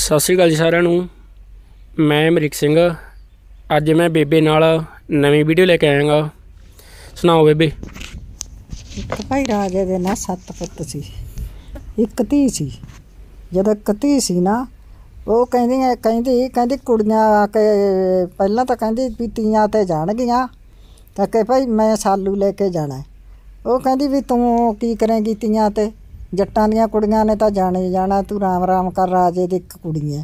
ਸਤਿ ਸ੍ਰੀ ਅਕਾਲ ਜੀ ਸਾਰਿਆਂ ਨੂੰ ਮੈਂ ਅਮਰੀਕ ਸਿੰਘ ਅੱਜ ਮੈਂ ਬੇਬੇ ਨਾਲ ਨਵੀਂ ਵੀਡੀਓ ਲੈ ਕੇ ਆਇਆਗਾ ਸੁਣਾਓ ਬੇਬੇ ਇੱਕ ਭਾਈ ਰਾਜੇ ਦੇ ਨਾਲ ਸੱਤ ਪੁੱਤ ਸੀ ਇੱਕ ਧੀ ਸੀ ਜਦੋਂ ਇੱਕ ਧੀ ਸੀ ਨਾ ਉਹ ਕਹਿੰਦੀ ਕਹਿੰਦੀ ਕਹਿੰਦੀ ਕੁੜੀਆਂ ਆ ਕੇ ਪਹਿਲਾਂ ਤਾਂ ਕਹਿੰਦੀ ਵੀ ਤੀਆਂ ਤੇ ਜਾਣਗੀਆਂ ਤਾਂ ਕਿ ਭਾਈ ਮੈਂ ਸਾਲੂ ਲੈ ਕੇ ਜਾਣਾ ਉਹ ਕਹਿੰਦੀ ਵੀ ਤੂੰ ਕੀ ਕਰੇਂਗੀ ਤੀਆਂ ਤੇ ਜੱਟਾਂ ਦੀਆਂ ਕੁੜੀਆਂ ਨੇ ਤਾਂ ਜਾਣੇ ਜਾਣਾ ਤੂੰ ਰਾਮ ਰਾਮ ਕਰ ਰਾਜੇ ਦੀ ਇੱਕ ਕੁੜੀ ਐ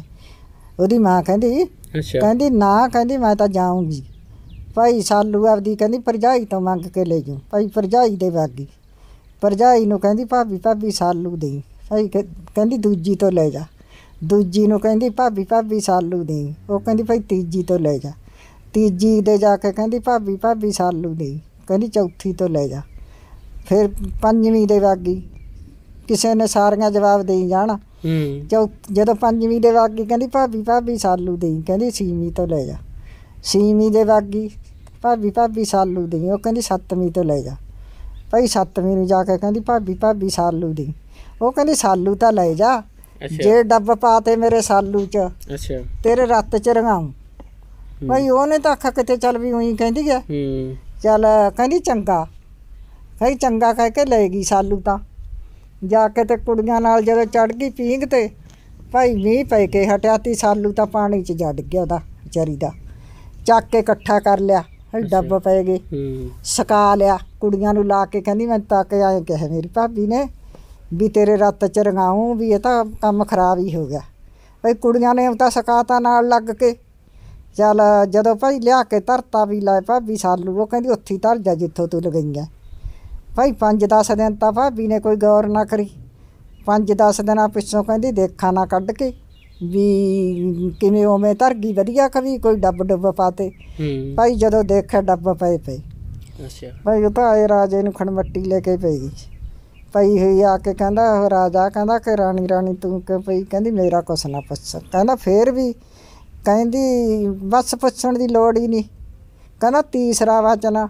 ਉਹਦੀ ਮਾਂ ਕਹਿੰਦੀ ਅੱਛਾ ਕਹਿੰਦੀ ਨਾ ਕਹਿੰਦੀ ਮੈਂ ਤਾਂ ਜਾਉਂਗੀ ਭਾਈ ਸਾਲੂ ਆਪਦੀ ਕਹਿੰਦੀ ਪਰਜਾਈ ਤੋਂ ਮੰਗ ਕੇ ਲੈ ਜੂ ਭਾਈ ਪਰਜਾਈ ਦੇ ਵਾਗੀ ਪਰਜਾਈ ਨੂੰ ਕਹਿੰਦੀ ਭਾਬੀ ਭਾਬੀ ਸਾਲੂ ਦੇ ਭਾਈ ਕਹਿੰਦੀ ਦੂਜੀ ਤੋਂ ਲੈ ਜਾ ਦੂਜੀ ਨੂੰ ਕਹਿੰਦੀ ਭਾਬੀ ਭਾਬੀ ਸਾਲੂ ਦੇ ਉਹ ਕਹਿੰਦੀ ਭਾਈ ਤੀਜੀ ਤੋਂ ਲੈ ਜਾ ਤੀਜੀ ਦੇ ਜਾ ਕੇ ਕਹਿੰਦੀ ਭਾਬੀ ਭਾਬੀ ਸਾਲੂ ਦੇ ਕਹਿੰਦੀ ਚੌਥੀ ਤੋਂ ਲੈ ਜਾ ਫਿਰ ਪੰਜਵੀਂ ਦੇ ਵਾਗੀ ਕਿਸੇ ਨੇ ਸਾਰੀਆਂ ਜਵਾਬ ਦੇਈ ਜਾਣ ਹੂੰ ਜਦੋਂ ਪੰਜਵੀਂ ਦੇ ਵਾਗੀ ਕਹਿੰਦੀ ਭਾਬੀ ਭਾਬੀ ਸਾਲੂ ਦੇਈ ਕਹਿੰਦੀ ਸੀਵੀਂ ਤੋਂ ਲੈ ਜਾ ਸੀਵੀਂ ਦੇ ਵਾਗੀ ਭਾਬੀ ਭਾਬੀ ਸਾਲੂ ਦੇਈ ਉਹ ਕਹਿੰਦੀ ਸੱਤਵੀਂ ਤੋਂ ਲੈ ਜਾ ਭਾਈ ਸੱਤਵੀਂ ਨੂੰ ਜਾ ਕੇ ਕਹਿੰਦੀ ਭਾਬੀ ਭਾਬੀ ਸਾਲੂ ਦੇਈ ਉਹ ਕਹਿੰਦੀ ਸਾਲੂ ਤਾਂ ਲੈ ਜਾ ਜੇ ਡੱਬ ਪਾਤੇ ਮੇਰੇ ਸਾਲੂ ਚ ਅੱਛਾ ਤੇਰੇ ਰੱਤ ਚ ਰੰਗਾਉਂ ਭਾਈ ਉਹਨੇ ਤਾਂ ਅੱਖਾਂ ਕਿਤੇ ਚੱਲ ਵੀ ਉਹੀ ਕਹਿੰਦੀ ਗਿਆ ਹੂੰ ਚੱਲ ਕਹਿੰਦੀ ਚੰਗਾ ਭਾਈ ਚੰਗਾ ਕਹਿ ਕੇ ਲੈ ਗਈ ਸਾਲੂ ਤਾਂ ਜਾ ਕੇ ਤੇ ਕੁੜੀਆਂ ਨਾਲ ਜਦੋਂ ਚੜ ਗਈ ਪੀਂਗ ਤੇ ਭਾਈ ਮੀਂਹ ਪੈ ਕੇ ਹਟਿਆ ਤੀ ਸਾਲੂ ਤਾਂ ਪਾਣੀ 'ਚ ਜੜ ਗਿਆ ਉਹਦਾ ਵਿਚਾਰੀ ਦਾ ਚੱਕ ਕੇ ਇਕੱਠਾ ਕਰ ਲਿਆ ਡੱਬ ਪੈ ਗਏ ਸਕਾ ਲਿਆ ਕੁੜੀਆਂ ਨੂੰ ਲਾ ਕੇ ਕਹਿੰਦੀ ਮੈਂ ਤੱਕ ਆਏ ਕਿਹਾ ਮੇਰੀ ਭਾਬੀ ਨੇ ਵੀ ਤੇਰੇ ਰੱਤ ਚ ਰੰਗਾਉਂ ਵੀ ਇਹ ਤਾਂ ਕੰਮ ਖਰਾਬ ਹੀ ਹੋ ਗਿਆ ਭਾਈ ਕੁੜੀਆਂ ਨੇ ਤਾਂ ਸਕਾਤਾ ਨਾਲ ਲੱਗ ਕੇ ਚੱਲ ਜਦੋਂ ਭਾਈ ਲਿਆ ਕੇ ਧਰਤਾ ਵੀ ਲਾਇ ਭਾਬੀ ਸਾਲੂ ਉਹ ਕਹਿੰਦੀ ਉੱਥੇ ਧਰ ਜਾ ਜਿੱਥੋਂ ਤੂੰ ਲਗਈਆਂ ਭਾਈ 5-10 ਦਿਨ ਤਾਂ ਭਾਬੀ ਨੇ ਕੋਈ ਗੌਰ ਨਾ ਕਰੀ 5-10 ਦਿਨਾਂ ਪਿੱਛੋਂ ਕਹਿੰਦੀ ਦੇਖਾ ਨਾ ਕੱਢ ਕੇ ਵੀ ਕਿਵੇਂ ਉਵੇਂ ਧਰ ਵਧੀਆ ਕਵੀ ਕੋਈ ਡੱਬ ਡੱਬ ਪਾਤੇ ਭਾਈ ਜਦੋਂ ਦੇਖਿਆ ਡੱਬ ਪਏ ਪਏ ਅੱਛਾ ਭਾਈ ਉਹ ਤਾਂ ਆਏ ਰਾਜੇ ਨੂੰ ਖਣਮੱਟੀ ਲੈ ਕੇ ਪਈ ਗਈ ਪਈ ਹੋਈ ਆ ਕੇ ਕਹਿੰਦਾ ਉਹ ਰਾਜਾ ਕਹਿੰਦਾ ਕਿ ਰਾਣੀ ਰਾਣੀ ਤੂੰ ਕਿ ਪਈ ਕਹਿੰਦੀ ਮੇਰਾ ਕੁਛ ਨਾ ਪੁੱਛ ਕਹਿੰਦਾ ਫੇਰ ਵੀ ਕਹਿੰਦੀ ਬਸ ਪੁੱਛਣ ਦੀ ਲੋੜ ਹੀ ਨਹੀਂ ਕਹਿੰਦਾ ਤੀਸਰਾ ਵਚਨ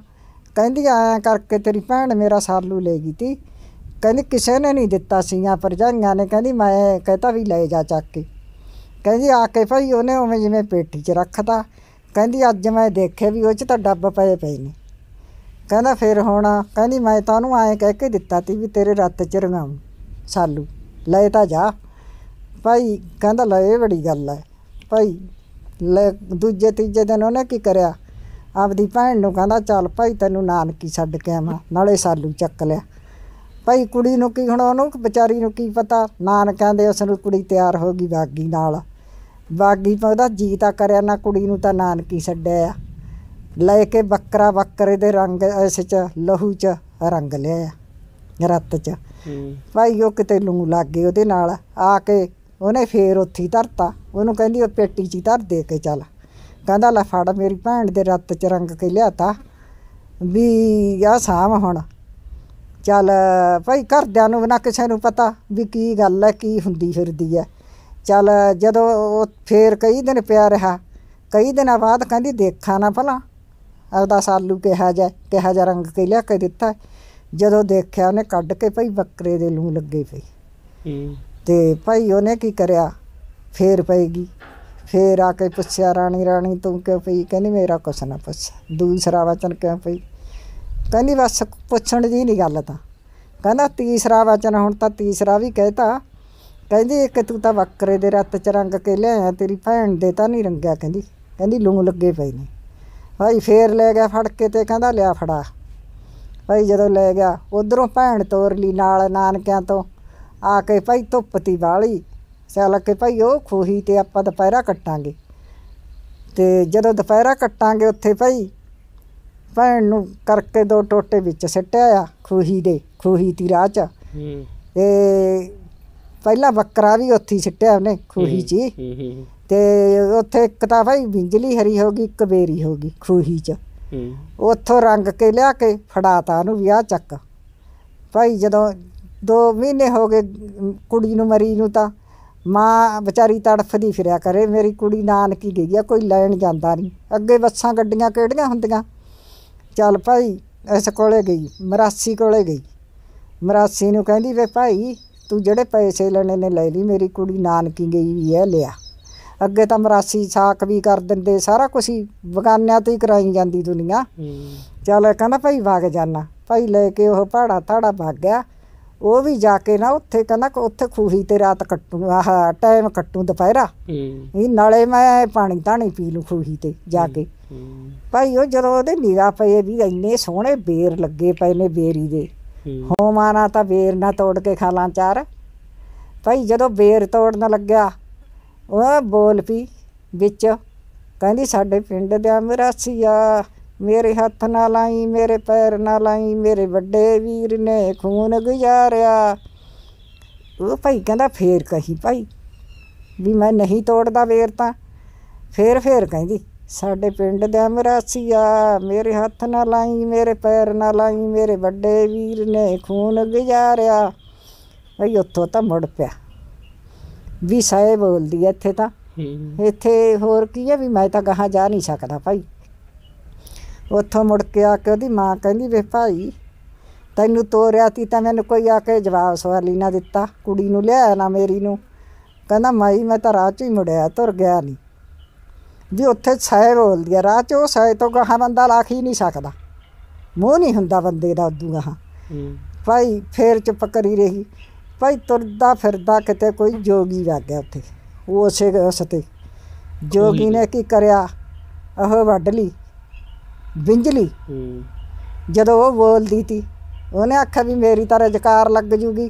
ਕਹਿੰਦੀ ਆਇਆ ਕਰਕੇ ਤੇਰੀ ਭੈਣ ਮੇਰਾ ਸਾਲੂ ਲੈ ਗਈ ਤੀ ਕਹਿੰਦੀ ਕਿਸੇ ਨੇ ਨਹੀਂ ਦਿੱਤਾ ਸੀਆਂ ਪਰਜਾਈਆਂ ਨੇ ਕਹਿੰਦੀ ਮੈਂ ਕਹਤਾ ਵੀ ਲੈ ਜਾ ਚੱਕ ਕੇ ਕਹਿੰਦੀ ਆ ਕੇ ਭਾਈ ਉਹਨੇ ਉਵੇਂ ਜਿਵੇਂ ਪੇਟੀ 'ਚ ਰੱਖਤਾ ਕਹਿੰਦੀ ਅੱਜ ਮੈਂ ਦੇਖੇ ਵੀ ਉਹ 'ਚ ਤਾਂ ਡੱਬ ਪਏ ਪਏ ਨੇ ਕਹਿੰਦਾ ਫਿਰ ਹੁਣ ਕਹਿੰਦੀ ਮੈਂ ਤਾਂ ਉਹਨੂੰ ਐਂ ਕਹਿ ਕੇ ਦਿੱਤਾ ਤੀ ਵੀ ਤੇਰੇ ਰੱਤ 'ਚ ਰੰਗਾਉਂ ਸਾਲੂ ਲੈ ਤਾਂ ਜਾ ਭਾਈ ਕਹਿੰਦਾ ਲੈ ਇਹ ਬੜੀ ਗੱਲ ਹੈ ਭਾਈ ਲੈ ਦੂਜੇ ਤੀਜੇ ਦਿਨ ਉਹਨੇ ਕੀ ਕਰਿਆ ਆਪਦੀ ਭੈਣ ਨੂੰ ਕਹਿੰਦਾ ਚੱਲ ਭਾਈ ਤੈਨੂੰ ਨਾਨਕੀ ਛੱਡ ਕੇ ਆਵਾਂ ਨਾਲੇ ਸਾਲੂ ਚੱਕ ਲਿਆ ਭਾਈ ਕੁੜੀ ਨੂੰ ਕੀ ਹੁਣ ਉਹਨੂੰ ਵਿਚਾਰੀ ਨੂੰ ਕੀ ਪਤਾ ਨਾਨਕਾਂ ਦੇ ਉਸ ਨੂੰ ਕੁੜੀ ਤਿਆਰ ਹੋ ਗਈ ਬਾਗੀ ਨਾਲ ਬਾਗੀ ਪਉਦਾ ਜੀ ਤਾਂ ਕਰਿਆ ਨਾ ਕੁੜੀ ਨੂੰ ਤਾਂ ਨਾਨਕੀ ਛੱਡਿਆ ਲੈ ਕੇ ਬੱਕਰਾ ਬੱਕਰੇ ਦੇ ਰੰਗ ਇਸ ਚ ਲਹੂ ਚ ਰੰਗ ਲਿਆ ਰੱਤ ਚ ਭਾਈ ਉਹ ਕਿਤੇ ਲੂ ਲੱਗ ਗਈ ਉਹਦੇ ਨਾਲ ਆ ਕੇ ਉਹਨੇ ਫੇਰ ਉੱਥੀ ਧਰਤਾ ਉਹਨੂੰ ਕਹਿੰਦੀ ਉਹ ਪੇਟੀ 'ਚ ਧਰ ਦੇ ਕੇ ਚੱਲ ਕਹਿੰਦਾ ਲੈ ਫੜ ਮੇਰੀ ਭੈਣ ਦੇ ਰੱਤ ਚ ਰੰਗ ਕੇ ਲਿਆਤਾ ਵੀ ਆ ਸਾਮ ਹੁਣ ਚੱਲ ਭਾਈ ਘਰਦਿਆਂ ਨੂੰ ਨਾ ਕਿਸੇ ਨੂੰ ਪਤਾ ਵੀ ਕੀ ਗੱਲ ਹੈ ਕੀ ਹੁੰਦੀ ਫਿਰਦੀ ਹੈ ਚੱਲ ਜਦੋਂ ਉਹ ਫੇਰ ਕਈ ਦਿਨ ਪਿਆ ਰਿਹਾ ਕਈ ਦਿਨਾਂ ਬਾਅਦ ਕਹਿੰਦੀ ਦੇਖਾ ਨਾ ਭਲਾ ਅਗਦਾ ਸਾਲੂ ਕਿਹਾ ਜਾ ਕਿਹਾ ਜਾ ਰੰਗ ਕੇ ਲਿਆ ਕੇ ਦਿੱਤਾ ਜਦੋਂ ਦੇਖਿਆ ਉਹਨੇ ਕੱਢ ਕੇ ਭਾਈ ਬੱਕਰੇ ਦੇ ਲੂੰ ਲੱਗੇ ਪਈ ਤੇ ਭਾਈ ਉਹਨੇ ਕੀ ਕਰਿਆ ਫੇਰ ਪਈਗੀ ਫੇਰ ਆ ਕੇ ਪੁੱਛਿਆ ਰਾਣੀ ਰਾਣੀ ਤੂੰ ਕਿਉਂ ਪਈ ਕਹਿੰਦੀ ਮੇਰਾ ਕੁਛ ਨਾ ਪੁੱਛ ਦੂਸਰਾ ਵਚਨ ਕਿਉਂ ਪਈ ਕਹਿੰਦੀ ਬਸ ਪੁੱਛਣ ਦੀ ਨਹੀਂ ਗੱਲ ਤਾਂ ਕਹਿੰਦਾ ਤੀਸਰਾ ਵਚਨ ਹੁਣ ਤਾਂ ਤੀਸਰਾ ਵੀ ਕਹਿਤਾ ਕਹਿੰਦੀ ਇੱਕ ਤੂੰ ਤਾਂ ਵਕਰੇ ਦੇ ਰੱਤ ਚ ਰੰਗ ਕੇ ਲਿਆਇਆ ਤੇਰੀ ਭੈਣ ਦੇ ਤਾਂ ਨਹੀਂ ਰੰਗਿਆ ਕਹਿੰਦੀ ਕਹਿੰਦੀ ਲੂੰ ਲੱਗੇ ਪਏ ਨੇ ਭਾਈ ਫੇਰ ਲੈ ਗਿਆ ਫੜ ਕੇ ਤੇ ਕਹਿੰਦਾ ਲਿਆ ਫੜਾ ਭਾਈ ਜਦੋਂ ਲੈ ਗਿਆ ਉਧਰੋਂ ਭੈਣ ਤੋਰ ਲਈ ਨਾਲ ਨਾਨਕਿਆਂ ਤੋਂ ਆ ਕੇ ਭਾਈ ਧੁੱਪਤੀ ਵਾਲੀ ਸਿਆਲ ਕੇ ਭਾਈ ਉਹ ਖੋਹੀ ਤੇ ਆਪਾਂ ਦੁਪਹਿਰਾ ਕੱਟਾਂਗੇ ਤੇ ਜਦੋਂ ਦੁਪਹਿਰਾ ਕੱਟਾਂਗੇ ਉੱਥੇ ਭਾਈ ਭੈਣ ਨੂੰ ਕਰਕੇ ਦੋ ਟੋਟੇ ਵਿੱਚ ਸਿੱਟਿਆ ਆ ਖੋਹੀ ਦੇ ਖੋਹੀ ਦੀ ਰਾਹ 'ਚ ਤੇ ਪਹਿਲਾ ਬੱਕਰਾ ਵੀ ਉੱਥੇ ਸਿੱਟਿਆ ਉਹਨੇ ਖੋਹੀ 'ਚ ਹੂੰ ਤੇ ਉੱਥੇ ਇੱਕ ਤਾਂ ਭਾਈ ਬਿੰਜਲੀ ਹਰੀ ਹੋ ਗਈ ਇੱਕ ਬੇਰੀ ਹੋ ਗਈ ਖੋਹੀ 'ਚ ਉੱਥੋਂ ਰੰਗ ਕੇ ਲਿਆ ਕੇ ਫੜਾਤਾ ਉਹਨੂੰ ਵਿਆਹ ਚੱਕ ਭਾਈ ਜਦੋਂ ਦੋ ਮਹੀਨੇ ਹੋ ਗਏ ਕੁੜੀ ਨੂੰ ਮਰੀ ਨੂੰ ਤਾਂ ਮਾਂ ਵਿਚਾਰੀ ਤੜਫਦੀ ਫਿਰਿਆ ਕਰੇ ਮੇਰੀ ਕੁੜੀ ਨਾਨਕੀ ਗਈ ਆ ਕੋਈ ਲੈਣ ਜਾਂਦਾ ਨਹੀਂ ਅੱਗੇ ਬੱਸਾਂ ਗੱਡੀਆਂ ਕਿਹੜੀਆਂ ਹੁੰਦੀਆਂ ਚੱਲ ਭਾਈ ਇਸ ਕੋਲੇ ਗਈ ਮਰਾਸੀ ਕੋਲੇ ਗਈ ਮਰਾਸੀ ਨੂੰ ਕਹਿੰਦੀ ਵੇ ਭਾਈ ਤੂੰ ਜਿਹੜੇ ਪੈਸੇ ਲੈਣੇ ਨੇ ਲੈ ਲਈ ਮੇਰੀ ਕੁੜੀ ਨਾਨਕੀ ਗਈ ਵੀ ਹੈ ਲਿਆ ਅੱਗੇ ਤਾਂ ਮਰਾਸੀ ਸਾਖ ਵੀ ਕਰ ਦਿੰਦੇ ਸਾਰਾ ਕੁਝ ਹੀ ਬਗਾਨਿਆਂ ਤੇ ਹੀ ਕਰਾਈ ਜਾਂਦੀ ਦੁਨੀਆ ਚੱਲ ਕਹਿੰਦਾ ਭਾਈ ਵਗ ਜਾਣਾ ਭਾਈ ਲੈ ਕੇ ਉਹ ਪਹਾੜਾ ਥਾੜਾ ਵਗ ਗਿਆ ਉਹ ਵੀ ਜਾ ਕੇ ਨਾ ਉੱਥੇ ਕਹਿੰਦਾ ਕਿ ਉੱਥੇ ਖੂਹੀ ਤੇ ਰਾਤ ਕੱਟੂ ਆਹ ਟਾਈਮ ਕੱਟੂ ਦੁਪਹਿਰਾ ਇਹ ਨਾਲੇ ਮੈਂ ਪਾਣੀ ਧਾਣੀ ਪੀ ਲੂ ਖੂਹੀ ਤੇ ਜਾ ਕੇ ਭਾਈ ਉਹ ਜਦੋਂ ਉਹਦੇ ਨਿਗਾ ਪਏ ਵੀ ਇੰਨੇ ਸੋਹਣੇ ਬੇਰ ਲੱਗੇ ਪਏ ਨੇ ਬੇਰੀ ਦੇ ਮਾਰਾ ਤਾਂ ਬੇਰ ਨਾ ਤੋੜ ਕੇ ਖਾ ਲਾਂ ਚਾਰ ਭਾਈ ਜਦੋਂ ਬੇਰ ਤੋੜਨ ਲੱਗਿਆ ਉਹ ਬੋਲ ਪੀ ਵਿੱਚ ਕਹਿੰਦੀ ਸਾਡੇ ਪਿੰਡ ਦੇ ਅਮਰਾਸੀਆ ਮੇਰੇ ਹੱਥ ਨਾ ਲਾਈ ਮੇਰੇ ਪੈਰ ਨਾ ਲਾਈ ਮੇਰੇ ਵੱਡੇ ਵੀਰ ਨੇ ਖੂਨ ਗੁਜ਼ਾਰਿਆ ਉਹ ਭਾਈ ਕਹਿੰਦਾ ਫੇਰ ਕਹੀ ਭਾਈ ਵੀ ਮੈਂ ਨਹੀਂ ਤੋੜਦਾ ਵੇਰ ਤਾਂ ਫੇਰ ਫੇਰ ਕਹਿੰਦੀ ਸਾਡੇ ਪਿੰਡ ਦੇ ਅਮਰਾਸੀਆ ਮੇਰੇ ਹੱਥ ਨਾ ਲਾਈ ਮੇਰੇ ਪੈਰ ਨਾ ਲਾਈ ਮੇਰੇ ਵੱਡੇ ਵੀਰ ਨੇ ਖੂਨ ਗੁਜ਼ਾਰਿਆ ਭਾਈ ਉੱਥੋਂ ਤਾਂ ਮੁੜ ਪਿਆ ਵੀ ਸਾਹਿਬ ਬੋਲਦੀ ਇੱਥੇ ਤਾਂ ਇੱਥੇ ਹੋਰ ਕੀ ਹੈ ਵੀ ਮੈਂ ਤਾਂ ਕਹਾ ਜਾ ਨਹੀਂ ਸਕਦਾ ਭਾਈ ਉੱਥੋਂ ਮੁੜ ਕੇ ਆ ਕੇ ਉਹਦੀ ਮਾਂ ਕਹਿੰਦੀ ਵੇ ਭਾਈ ਤੈਨੂੰ ਤੋਰਿਆ ਤੀ ਤਾਂ ਮੈਨੂੰ ਕੋਈ ਆ ਕੇ ਜਵਾਬ ਸਵਾਲੀ ਨਾ ਦਿੱਤਾ ਕੁੜੀ ਨੂੰ ਲਿਆਇਆ ਨਾ ਮੇਰੀ ਨੂੰ ਕਹਿੰਦਾ ਮਾਈ ਮੈਂ ਤਾਂ ਰਾਹ 'ਚ ਹੀ ਮੁੜਿਆ ਤੁਰ ਗਿਆ ਨਹੀਂ ਜੀ ਉੱਥੇ ਸਹਿ ਬੋਲਦੀ ਆ ਰਾਹ 'ਚ ਉਹ ਸਾਇ ਤੋਂ ਗਾਹਾਂ ਬੰਦਾ ਲਾਖ ਹੀ ਨਹੀਂ ਸਕਦਾ ਮੂੰਹ ਨਹੀਂ ਹੁੰਦਾ ਬੰਦੇ ਦਾ ਉਦੋਂ ਗਾਹਾਂ ਭਾਈ ਫੇਰ ਚੁੱਪ ਕਰੀ ਰਹੀ ਭਾਈ ਤੁਰਦਾ ਫਿਰਦਾ ਕਿਤੇ ਕੋਈ ਜੋਗੀ ਲੱਗ ਗਿਆ ਉੱਥੇ ਉਹ ਉਸੇ ਉਸਤੇ ਜੋਗੀ ਨੇ ਕੀ ਕਰਿਆ ਉਹ ਵੱਢ ਲਈ ਬਿੰਜਲੀ ਜਦੋਂ ਉਹ ਬੋਲਦੀ ਸੀ ਉਹਨੇ ਆਖਿਆ ਵੀ ਮੇਰੀ ਤਾਂ ਰਜਕਾਰ ਲੱਗ ਜੂਗੀ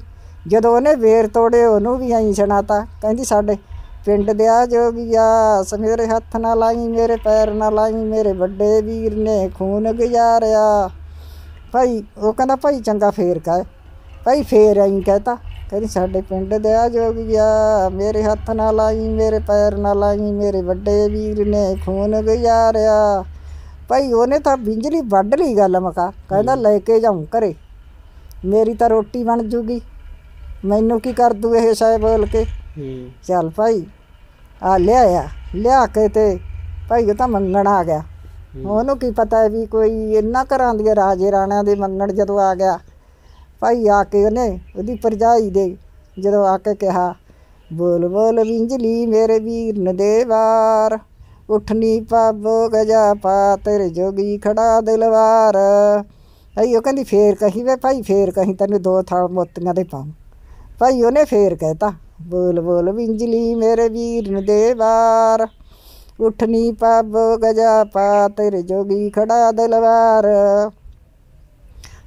ਜਦੋਂ ਉਹਨੇ ਵੇਰ ਤੋੜੇ ਉਹਨੂੰ ਵੀ ਐਂ ਸੁਣਾਤਾ ਕਹਿੰਦੀ ਸਾਡੇ ਪਿੰਡ ਦੇ ਆ ਜੋਗੀਆ ਸਮੇਰੇ ਹੱਥ ਨਾ ਲਾਈ ਮੇਰੇ ਪੈਰ ਨਾ ਲਾਈ ਮੇਰੇ ਵੱਡੇ ਵੀਰ ਨੇ ਖੂਨ ਗੁਜ਼ਾਰਿਆ ਭਾਈ ਉਹ ਕਹਿੰਦਾ ਭਾਈ ਚੰਗਾ ਫੇਰ ਕਾ ਭਾਈ ਫੇਰ ਐਂ ਕਹਤਾ ਕਹਿੰਦੀ ਸਾਡੇ ਪਿੰਡ ਦੇ ਆ ਜੋਗੀਆ ਮੇਰੇ ਹੱਥ ਨਾ ਲਾਈ ਮੇਰੇ ਪੈਰ ਨਾ ਲਾਈ ਮੇਰੇ ਵੱਡੇ ਵੀਰ ਨੇ ਖੂਨ ਗੁਜ਼ਾਰਿਆ ਭਾਈ ਉਹਨੇ ਤਾਂ ਬਿੰਜਲੀ ਵੱਢ ਲਈ ਗੱਲ ਮਕਾ ਕਹਿੰਦਾ ਲੈ ਕੇ ਜਾਉਂ ਘਰੇ ਮੇਰੀ ਤਾਂ ਰੋਟੀ ਬਣ ਜੂਗੀ ਮੈਨੂੰ ਕੀ ਕਰ ਦੂ ਇਹ ਸਾਹਿਬ ਬੋਲ ਕੇ ਚੱਲ ਭਾਈ ਆ ਲਿਆਇਆ ਲਿਆ ਕੇ ਤੇ ਭਾਈ ਤਾਂ ਮੰਗਣ ਆ ਗਿਆ ਉਹਨੂੰ ਕੀ ਪਤਾ ਵੀ ਕੋਈ ਇੰਨਾ ਘਰਾਂ ਦੇ ਰਾਜੇ ਰਾਣਿਆਂ ਦੇ ਮੰਗਣ ਜਦੋਂ ਆ ਗਿਆ ਭਾਈ ਆ ਕੇ ਉਹਨੇ ਉਹਦੀ ਪਰਜਾਈ ਦੇ ਜਦੋਂ ਆ ਕੇ ਕਿਹਾ ਬੋਲ ਬੋਲ ਵਿੰਜਲੀ ਮੇਰੇ ਵੀਰ ਨਦੇਵਾਰ ਉਠਨੀ ਪਾਬੋ ਗਜਾ ਪਾ ਤੇਰੇ ਜੋਗੀ ਖੜਾ ਦਿਲਵਾਰ ਅਈਓ ਕਹਿੰਦੀ ਫੇਰ ਕਹੀ ਵੇ ਭਾਈ ਫੇਰ ਕਹੀ ਤੈਨੂੰ ਦੋ ਥਾਲ ਮੋਤੀਆਂ ਦੇ ਪਾਉ ਭਾਈ ਉਹਨੇ ਫੇਰ ਕਹਿਤਾ ਬੋਲ ਬੋਲ ਵਿੰਜਲੀ ਮੇਰੇ ਵੀਰ ਨੂੰ ਦੇ ਵਾਰ ਉਠਨੀ ਪਾਬੋ ਗਜਾ ਪਾ ਤੇਰੇ ਜੋਗੀ ਖੜਾ ਦਿਲਵਾਰ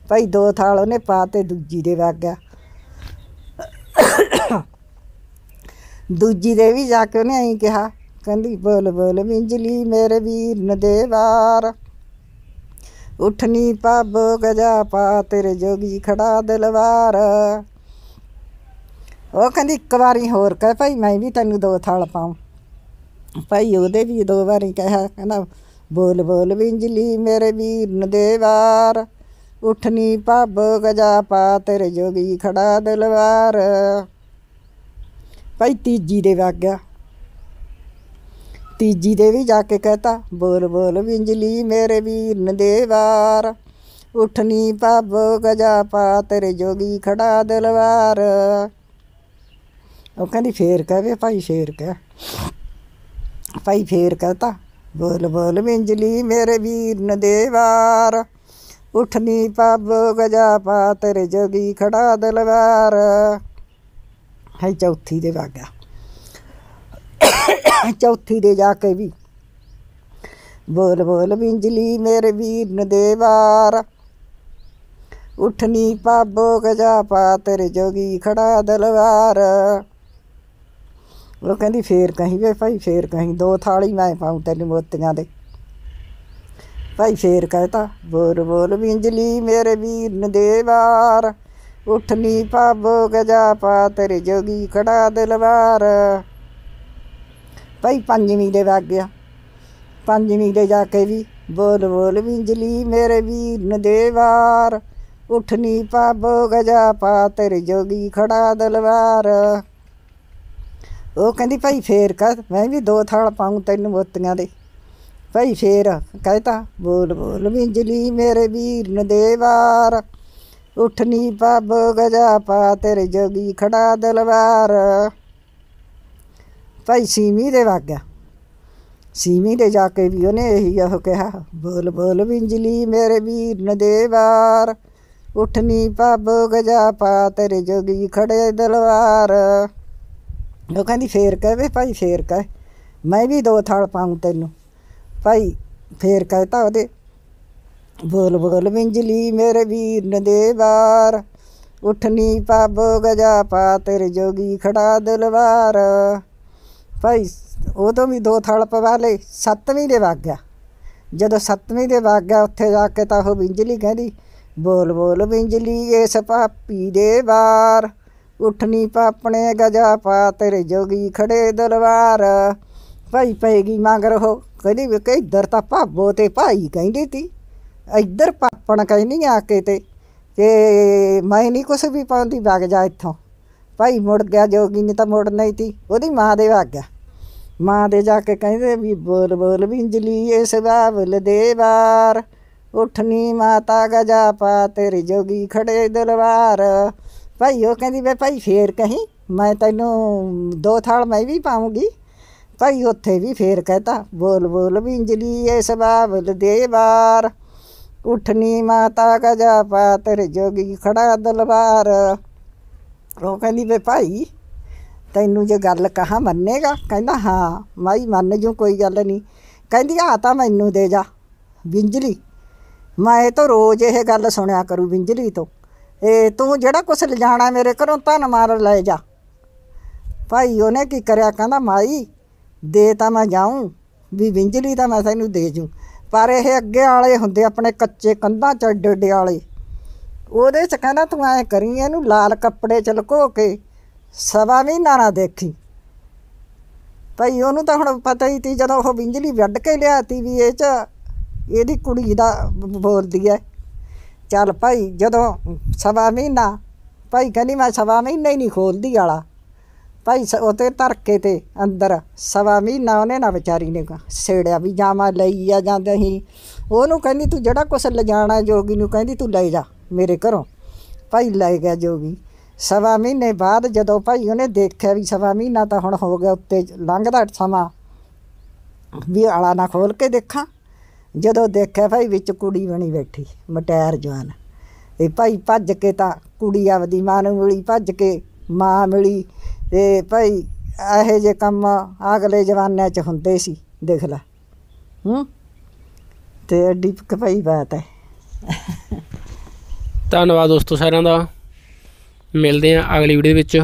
ਭਾਈ ਦੋ ਥਾਲ ਉਹਨੇ ਪਾ ਤੇ ਦੂਜੀ ਦੇ ਵਗ ਗਿਆ ਦੂਜੀ ਦੇ ਵੀ ਜਾ ਕੇ ਉਹਨੇ ਐਂ ਕਿਹਾ ਕਹਿੰਦੀ ਬੋਲ ਬੋਲ ਮਿੰਜਲੀ ਮੇਰੇ ਵੀਰ ਨਦੇਵਾਰ ਉਠਨੀ ਪਾਬ ਗਜਾ ਪਾ ਤੇਰੇ ਜੋਗੀ ਖੜਾ ਦਿਲਵਾਰ ਉਹ ਕਹਿੰਦੀ ਇੱਕ ਵਾਰੀ ਹੋਰ ਕਹੇ ਭਾਈ ਮੈਂ ਵੀ ਤੈਨੂੰ ਦੋ ਥਾਲ ਪਾਉਂ ਭਾਈ ਉਹਦੇ ਵੀ ਦੋ ਵਾਰੀ ਕਹਾ ਕਹਿੰਦਾ ਬੋਲ ਬੋਲ ਵਿੰਜਲੀ ਮੇਰੇ ਵੀਰ ਨਦੇਵਾਰ ਉਠਨੀ ਪਾਬ ਗਜਾ ਪਾ ਤੇਰੇ ਜੋਗੀ ਖੜਾ ਦਿਲਵਾਰ ਭਾਈ ਤੀਜੀ ਦੇ ਵਾਗਿਆ ਤੀਜੀ ਦੇ ਵੀ ਜਾ ਕੇ ਕਹਤਾ ਬੋਲ ਬੋਲ ਵਿੰਜਲੀ ਮੇਰੇ ਵੀਰ ਨਦੇਵਾਰ ਉਠਨੀ ਪਾਬ ਗਜਾ ਪਾ ਤੇਰੇ ਜੋਗੀ ਖੜਾ ਦਿਲਵਾਰ ਉਹ ਕਹਿੰਦੀ ਫੇਰ ਕਹਵੇ ਭਾਈ ਸ਼ੇਰ ਕਹ ਭਾਈ ਫੇਰ ਕਹਤਾ ਬੋਲ ਬੋਲ ਵਿੰਜਲੀ ਮੇਰੇ ਵੀਰ ਨਦੇਵਾਰ ਉਠਨੀ ਪਾਬ ਗਜਾ ਪਾ ਤੇਰੇ ਜੋਗੀ ਖੜਾ ਦਿਲਵਾਰ ਹੈ ਚੌਥੀ ਦੇ ਵਾਗਾ ਚੌਥੀ ਦੇ ਜਾ ਕੇ ਵੀ ਬੋਲ ਬੋਲ ਬਿੰਜਲੀ ਮੇਰੇ ਵੀਰ ਨ ਦੇਵਾਰ ਉਠਨੀ ਪਾਬੋ ਗਜਾ ਪਾ ਤੇਰੇ ਜੋਗੀ ਖੜਾ ਦਲਵਾਰ ਉਹ ਕਹਿੰਦੀ ਫੇਰ ਕਹੀਂ ਵੇ ਭਾਈ ਫੇਰ ਕਹੀਂ ਦੋ ਥਾਲੀ ਮੈਂ ਪਾਉਂ ਤੈਨੂੰ ਮੋਤੀਆਂ ਦੇ ਭਾਈ ਫੇਰ ਕਹਤਾ ਬੋਲ ਬੋਲ ਬਿੰਜਲੀ ਮੇਰੇ ਵੀਰ ਨ ਦੇਵਾਰ ਉਠਨੀ ਪਾਬੋ ਗਜਾ ਪਾ ਤੇਰੇ ਜੋਗੀ ਖੜਾ ਦਲਵਾਰ ਭਾਈ ਪੰਜਵੀਂ ਦੇ ਵਗ ਗਿਆ ਪੰਜਵੀਂ ਦੇ ਜਾ ਕੇ ਵੀ ਬੋਲ ਬੋਲ ਵਿੰਜਲੀ ਮੇਰੇ ਵੀਰ ਨਦੇਵਾਰ ਉਠਨੀ ਪਾਬੋ ਗਜਾ ਪਾ ਤੇਰੇ ਜੋਗੀ ਖੜਾ ਦਲਵਾਰ ਉਹ ਕਹਿੰਦੀ ਭਾਈ ਫੇਰ ਕਰ ਮੈਂ ਵੀ ਦੋ ਥਾਲ ਪਾਉਂ ਤੈਨੂੰ ਮੋਤੀਆਂ ਦੇ ਭਾਈ ਫੇਰ ਕਹਤਾ ਬੋਲ ਬੋਲ ਵਿੰਜਲੀ ਮੇਰੇ ਵੀਰ ਨਦੇਵਾਰ ਉਠਨੀ ਪਾਬੋ ਗਜਾ ਪਾ ਤੇਰੇ ਜੋਗੀ ਖੜਾ ਦਲਵਾਰ ਭਾਈ ਸੀਮੀ ਦੇ ਵਗ ਸੀਮੀ ਦੇ ਜਾ ਕੇ ਵੀ ਉਹਨੇ ਇਹੀ ਉਹ ਕਿਹਾ ਬੋਲ ਬੋਲ ਵਿੰਜਲੀ ਮੇਰੇ ਵੀਰ ਨਦੇਵਾਰ ਉਠਨੀ ਪਾਬ ਗਜਾ ਪਾ ਤੇਰੇ ਜੋਗੀ ਖੜੇ ਦਲਵਾਰ ਉਹ ਕਹਿੰਦੀ ਫੇਰ ਕਹਵੇ ਭਾਈ ਫੇਰ ਕਹ ਮੈਂ ਵੀ ਦੋ ਥਾਲ ਪਾਉਂ ਤੈਨੂੰ ਭਾਈ ਫੇਰ ਕਹਤਾ ਉਹਦੇ ਬੋਲ ਬੋਲ ਵਿੰਜਲੀ ਮੇਰੇ ਵੀਰ ਨਦੇਵਾਰ ਉਠਨੀ ਪਾਬ ਗਜਾ ਪਾ ਤੇਰੇ ਜੋਗੀ ਖੜਾ ਦਲਵਾਰ ਭਾਈ ਉਦੋਂ ਵੀ ਦੋ ਥਾਲ ਪਵਾ ਲਈ ਸੱਤਵੀਂ ਦੇ ਵਗ ਗਿਆ ਜਦੋਂ ਸੱਤਵੀਂ ਦੇ ਵਗ ਗਿਆ ਉੱਥੇ ਜਾ ਕੇ ਤਾਂ ਉਹ ਬਿੰਜਲੀ ਕਹਿੰਦੀ ਬੋਲ ਬੋਲ ਬਿੰਜਲੀ ਇਸ ਪਾਪੀ ਦੇ ਵਾਰ ਉਠਣੀ ਪਾਪਣੇ ਗਜਾ ਪਾ ਤੇਰੇ ਜੋਗੀ ਖੜੇ ਦਲਵਾਰ ਭਾਈ ਪੈਗੀ ਮੰਗਰ ਹੋ ਕਹਿੰਦੀ ਵੀ ਕਿ ਇੱਧਰ ਤਾਂ ਭਾਬੋ ਤੇ ਭਾਈ ਕਹਿੰਦੀ ਤੀ ਇੱਧਰ ਪਾਪਣ ਕਹਿੰਦੀ ਆ ਕੇ ਤੇ ਤੇ ਮੈਂ ਨਹੀਂ ਕੁਛ ਵੀ ਪਾਉਂਦੀ ਵਗ ਜਾ ਇੱਥੋਂ ਭਾਈ ਮੁੜ ਗਿਆ ਜੋਗੀ ਨੇ ਤਾਂ ਮੁੜਨਾ ਹੀ ਤੀ ਉਹਦੀ ਮਾਂ ਦੇ ਆ ਗਿਆ ਮਾਂ ਦੇ ਜਾ ਕੇ ਕਹਿੰਦੇ ਵੀ ਬੋਲ ਬੋਲ ਬਿੰਜਲੀ ਇਸ ਬਾਬਲ ਦੇ ਦੇਵਾਰ ਉਠਨੀ ਮਾਤਾ ਗਜਾ ਪਾ ਤੇਰੀ ਜੋਗੀ ਖੜੇ ਦਰਬਾਰ ਭਾਈ ਉਹ ਕਹਿੰਦੀ ਵੇ ਭਾਈ ਫੇਰ ਕਹੀਂ ਮੈਂ ਤੈਨੂੰ ਦੋ ਥਾਲ ਮੈਂ ਵੀ ਪਾਉਂਗੀ ਭਾਈ ਉੱਥੇ ਵੀ ਫੇਰ ਕਹਤਾ ਬੋਲ ਬੋਲ ਬਿੰਜਲੀ ਇਸ ਬਾਬਲ ਦੇ ਦੇਵਾਰ ਉਠਨੀ ਮਾਤਾ ਗਜਾ ਪਾ ਤੇਰੀ ਜੋਗੀ ਖੜਾ ਦਰਬਾਰ ਉਹ ਕਹਿੰਦੀ ਵੇ ਭਾਈ ਤੈਨੂੰ ਜੇ ਗੱਲ ਕਹਾ ਮੰਨੇਗਾ ਕਹਿੰਦਾ ਹਾਂ ਮਾਈ ਮੰਨ ਜੂ ਕੋਈ ਗੱਲ ਨਹੀਂ ਕਹਿੰਦੀ ਆ ਤਾਂ ਮੈਨੂੰ ਦੇ ਜਾ ਵਿੰਜਲੀ ਮੈਂ ਤਾਂ ਰੋਜ਼ ਇਹ ਗੱਲ ਸੁਣਿਆ ਕਰੂ ਵਿੰਜਲੀ ਤੋਂ ਇਹ ਤੂੰ ਜਿਹੜਾ ਕੁਛ ਲਿਜਾਣਾ ਮੇਰੇ ਘਰੋਂ ਧਨ ਮਾਰ ਲੈ ਜਾ ਭਾਈ ਉਹਨੇ ਕੀ ਕਰਿਆ ਕਹਿੰਦਾ ਮਾਈ ਦੇ ਤਾਂ ਮੈਂ ਜਾਉਂ ਵੀ ਵਿੰਜਲੀ ਤਾਂ ਮੈਂ ਤੈਨੂੰ ਦੇ ਜੂ ਪਰ ਇਹ ਅੱਗੇ ਵਾਲੇ ਹੁੰਦੇ ਆਪਣੇ ਕੱਚੇ ਕੰਧਾਂ ਚ ਡੱਡੇ ਵਾਲੇ ਉਹਦੇ ਚ ਕਹਿੰਦਾ ਤੂੰ ਐ ਕਰੀ ਇਹਨੂੰ ਲਾਲ ਕੱਪੜੇ ਚ ਲਕੋ ਕੇ ਸਵਾ ਮਹੀਨਾ ਨਾ ਦੇਖੀ ਭਾਈ ਉਹਨੂੰ ਤਾਂ ਹੁਣ ਪਤਾ ਹੀ ਤੀ ਜਦੋਂ ਉਹ ਬਿੰਜਲੀ ਵੱਡ ਕੇ ਲਿਆਤੀ ਵੀ ਇਹ ਚ ਇਹਦੀ ਕੁੜੀ ਦਾ ਬੋਲਦੀ ਐ ਚੱਲ ਭਾਈ ਜਦੋਂ ਸਵਾ ਮਹੀਨਾ ਭਾਈ ਕਹਿੰਦੀ ਮੈਂ ਸਵਾ ਮਹੀਨਾ ਹੀ ਨਹੀਂ ਖੋਲਦੀ ਆਲਾ ਭਾਈ ਉਤੇ ਧਰਕੇ ਤੇ ਅੰਦਰ ਸਵਾ ਮਹੀਨਾ ਉਹਨੇ ਨਾ ਵਿਚਾਰੀ ਨੇ ਸੇੜਿਆ ਵੀ ਜਾਵਾਂ ਲਈ ਆ ਜਾਂਦੇ ਹੀ ਉਹਨੂੰ ਕਹਿੰਦੀ ਤੂੰ ਜਿਹੜਾ ਕੁਛ ਲਿਜਾਣਾ ਜੋਗੀ ਨੂੰ ਕਹਿੰਦੀ ਤੂੰ ਲੈ ਜਾ ਮੇਰੇ ਘਰੋਂ ਭਾਈ ਲੈ ਗਿਆ ਜੋਗੀ ਸਵਾ ਮਹੀਨੇ ਬਾਅਦ ਜਦੋਂ ਭਾਈ ਉਹਨੇ ਦੇਖਿਆ ਵੀ ਸਵਾ ਮਹੀਨਾ ਤਾਂ ਹੁਣ ਹੋ ਗਿਆ ਉੱਤੇ ਲੰਘਦਾ ਸਮਾਂ ਵੀ ਆਲਾ ਨਾ ਖੋਲ ਕੇ ਦੇਖਾਂ ਜਦੋਂ ਦੇਖਿਆ ਭਾਈ ਵਿੱਚ ਕੁੜੀ ਬਣੀ ਬੈਠੀ ਮਟੈਰ ਜਵਾਨ ਇਹ ਭਾਈ ਭੱਜ ਕੇ ਤਾਂ ਕੁੜੀ ਆਵਦੀ ਮਾਂ ਨੂੰ ਮਿਲੀ ਭੱਜ ਕੇ ਮਾਂ ਮਿਲੀ ਤੇ ਭਾਈ ਇਹੋ ਜੇ ਕੰਮ ਆਗਲੇ ਜਵਾਨਾਂ 'ਚ ਹੁੰਦੇ ਸੀ ਦੇਖ ਲੈ ਹੂੰ ਤੇ ਡਿਪਕ ਭਾਈ ਬਾਤ ਹੈ ਧੰਨਵਾਦ ਦੋਸਤੋ ਸਾਰਿਆਂ ਦਾ ਮਿਲਦੇ ਆਂ ਅਗਲੀ ਵੀਡੀਓ ਵਿੱਚ